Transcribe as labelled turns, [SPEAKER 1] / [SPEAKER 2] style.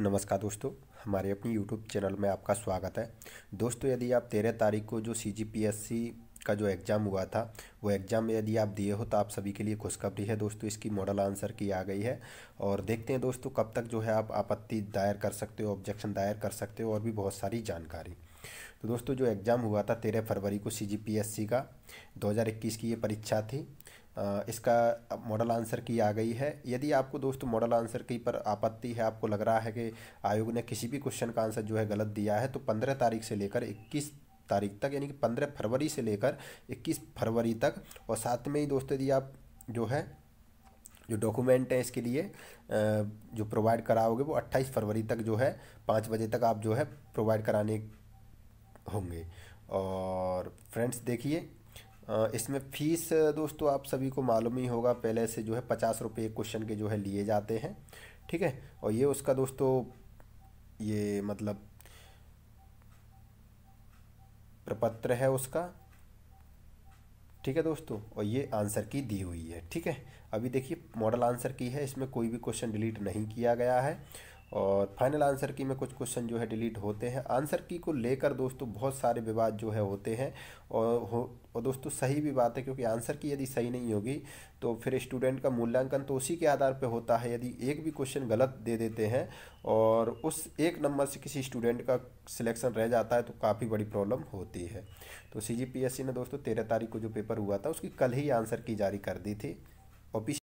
[SPEAKER 1] नमस्कार दोस्तों हमारे अपनी यूट्यूब चैनल में आपका स्वागत है दोस्तों यदि आप तेरह तारीख को जो सी का जो एग्ज़ाम हुआ था वो एग्ज़ाम यदि आप दिए हो तो आप सभी के लिए खुशखबरी है दोस्तों इसकी मॉडल आंसर की आ गई है और देखते हैं दोस्तों कब तक जो है आप आपत्ति दायर कर सकते हो ऑब्जेक्शन दायर कर सकते हो और भी बहुत सारी जानकारी तो दोस्तों जो एग्ज़ाम हुआ था तेरह फरवरी को सी का इक्कीस की ये परीक्षा थी इसका मॉडल आंसर की आ गई है यदि आपको दोस्तों मॉडल आंसर की पर आपत्ति है आपको लग रहा है कि आयोग ने किसी भी क्वेश्चन का आंसर जो है गलत दिया है तो पंद्रह तारीख से लेकर इक्कीस तारीख तक यानी कि पंद्रह फरवरी से लेकर इक्कीस फरवरी तक और साथ में ही दोस्तों यदि आप जो है जो डॉक्यूमेंट हैं इसके लिए जो प्रोवाइड कराओगे वो 28 फरवरी तक जो है पाँच बजे तक आप जो है प्रोवाइड कराने होंगे और फ्रेंड्स देखिए इसमें फ़ीस दोस्तों आप सभी को मालूम ही होगा पहले से जो है पचास रुपये क्वेश्चन के जो है लिए जाते हैं ठीक है और ये उसका दोस्तों ये मतलब प्रपत्र है उसका ठीक है दोस्तों और ये आंसर की दी हुई है ठीक है अभी देखिए मॉडल आंसर की है इसमें कोई भी क्वेश्चन डिलीट नहीं किया गया है और फाइनल आंसर की में कुछ क्वेश्चन जो है डिलीट होते हैं आंसर की को लेकर दोस्तों बहुत सारे विवाद जो है होते हैं और हो और दोस्तों सही भी बात है क्योंकि आंसर की यदि सही नहीं होगी तो फिर स्टूडेंट का मूल्यांकन तो उसी के आधार पर होता है यदि एक भी क्वेश्चन गलत दे देते हैं और उस एक नंबर से किसी स्टूडेंट का सिलेक्शन रह जाता है तो काफ़ी बड़ी प्रॉब्लम होती है तो सी ने दोस्तों तेरह तारीख को जो पेपर हुआ था उसकी कल ही आंसर की जारी कर दी थी और